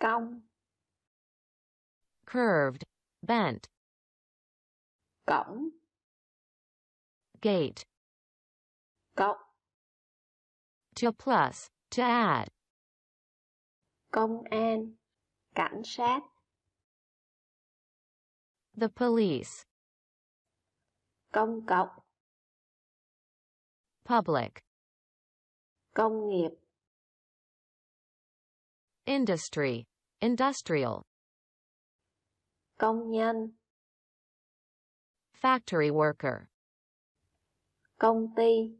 cong curved bent cổng gate cộng to plus to add công an cảnh sát the police công cộng public công nghiệp Industry. Industrial. Công nhân. Factory worker. Công ty.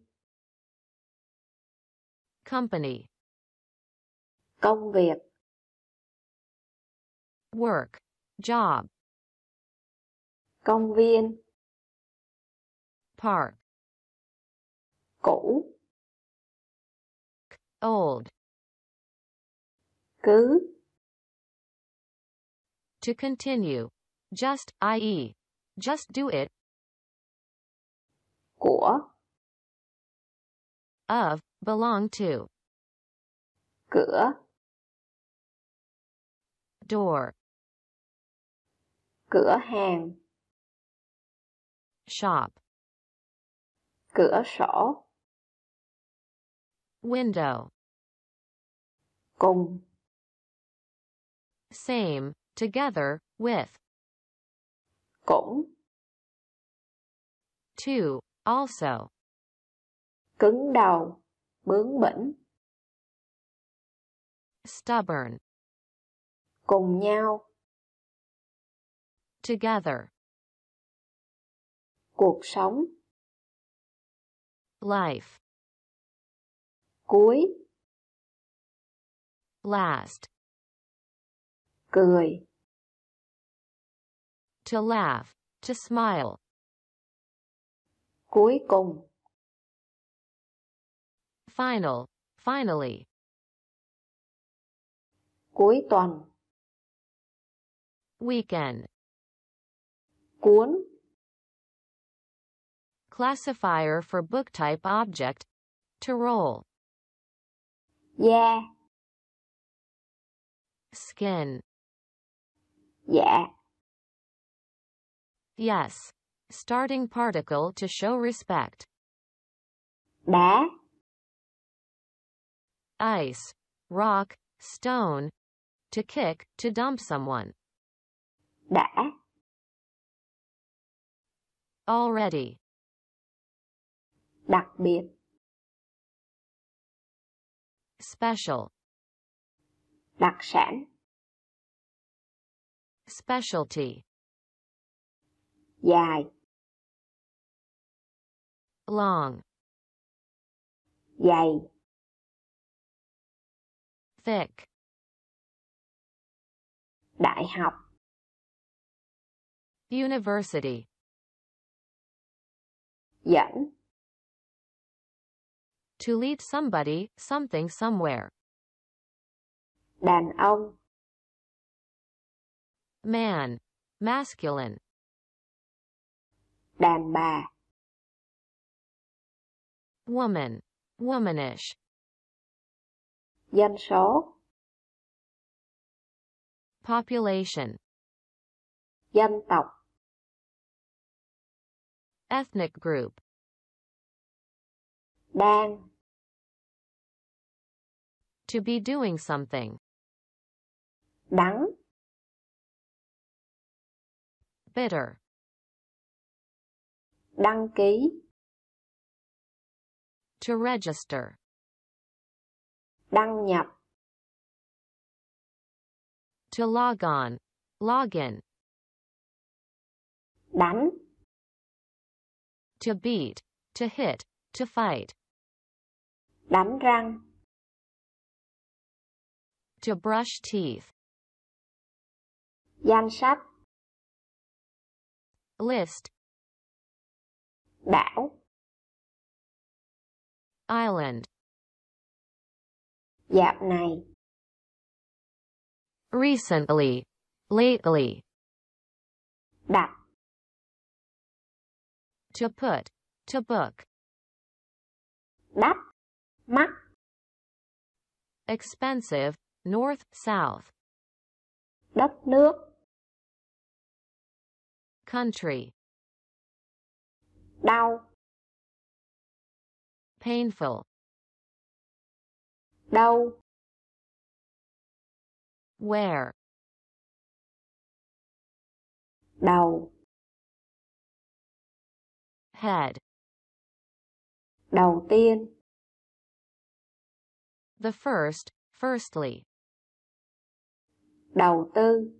Company. Công việc. Work. Job. Công viên. Park. Cũ. Old. cứ. To continue. Just, i.e. Just do it. Của. Of, belong to. Cửa. Door. Cửa hàng. Shop. Cửa sổ. Window. Cùng same, together, with. Cũng. two, also. Cứng đầu, bướng bỉnh. Stubborn. Cùng nhau. Together. Cuộc sống. Life. Cuối. Last cười to laugh, to smile. Cuối cùng final, finally. Cuối tuần weekend. Cuốn classifier for book type object, to roll. Yeah. Skin Yeah. Yes. Starting particle to show respect. Đá. Ice. Rock. Stone. To kick, to dump someone. Đã. Already. Đặc biệt. Special. Đặc sản. Specialty. Dài. Long. Dày. Thick. Đại học. University. Dẫn. To lead somebody, something somewhere. Đàn ông man, masculine. Đàn bà. Woman, womanish. Dân số. Population. Dân tộc. Ethnic group. Đang. To be doing something. Đắng. bitter đăng ký to register đăng nhập to log on login đánh to beat to hit to fight đánh răng to brush teeth danh sách list đảo island dạo này recently lately đặt to put to book đắt mắt, expensive north south đất nước Country. Đau. Painful. Đau. Where. Đầu. Head. Đầu tiên. The first, firstly. Đầu tư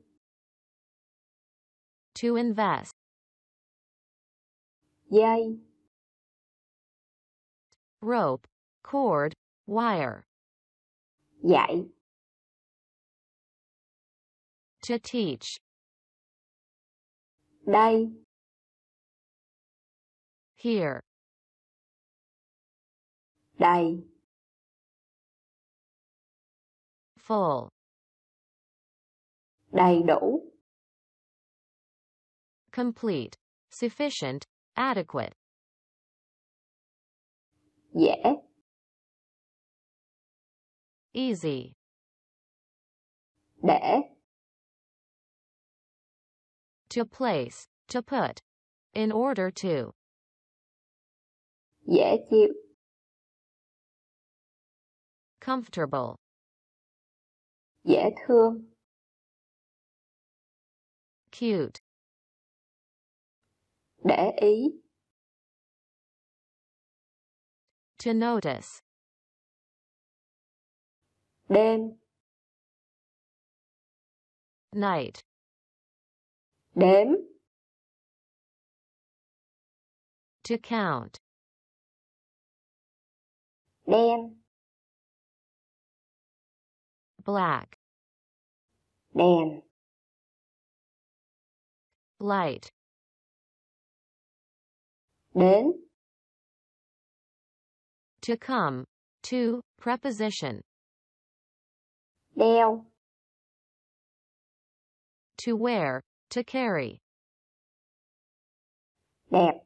to invest. Yay. Rope, cord, wire. Yay. To teach. Đây. Here. Đây. Full. Đầy đủ complete, sufficient, adequate. Yeah. Easy. Để. To place, to put. In order to. Dễ chịu. Comfortable. Dễ thương. Cute để ý to notice đêm night đếm to count đen black đèn light đến to come to preposition đeo to wear to carry đẹp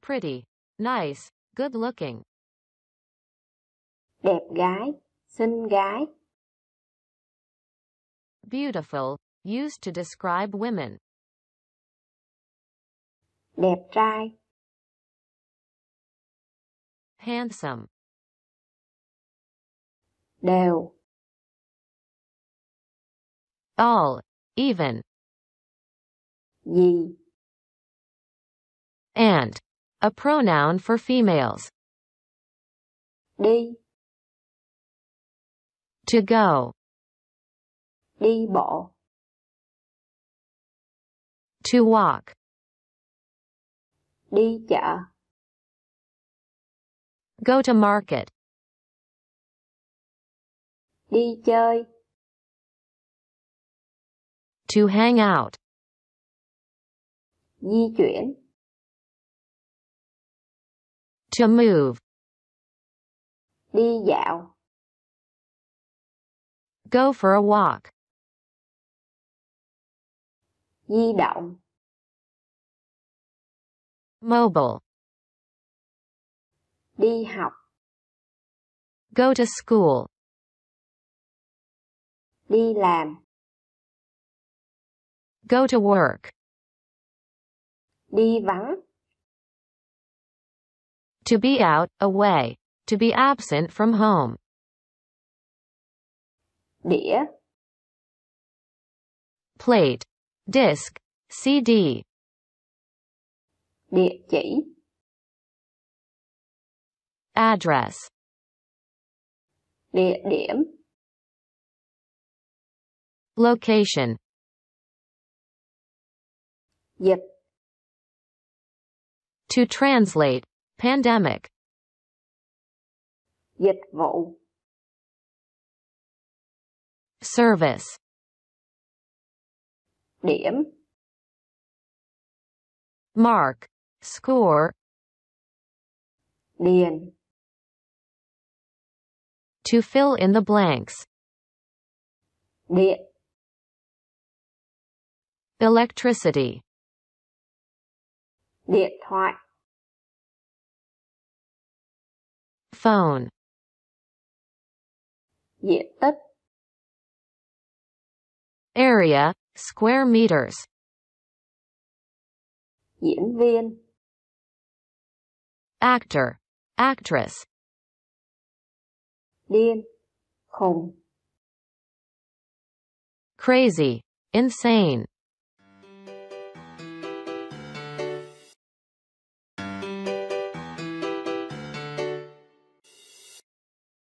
pretty nice good looking đẹp gái xinh gái beautiful used to describe women đẹp trai handsome đều all even gì and a pronoun for females đi to go đi bộ to walk đi chợ go to market đi chơi to hang out di chuyển to move đi dạo go for a walk di động mobile đi học go to school đi làm go to work đi vắng to be out away to be absent from home đĩa plate disc cd Địa chỉ Address Địa điểm Location Dịch To translate, pandemic Dịch vụ Service Điểm Mark score เรียน to fill in the blanks Điện. electricity Điện thoại. phone tích. area square meters diễn viên actor, actress. Điên, khùng. Crazy, insane.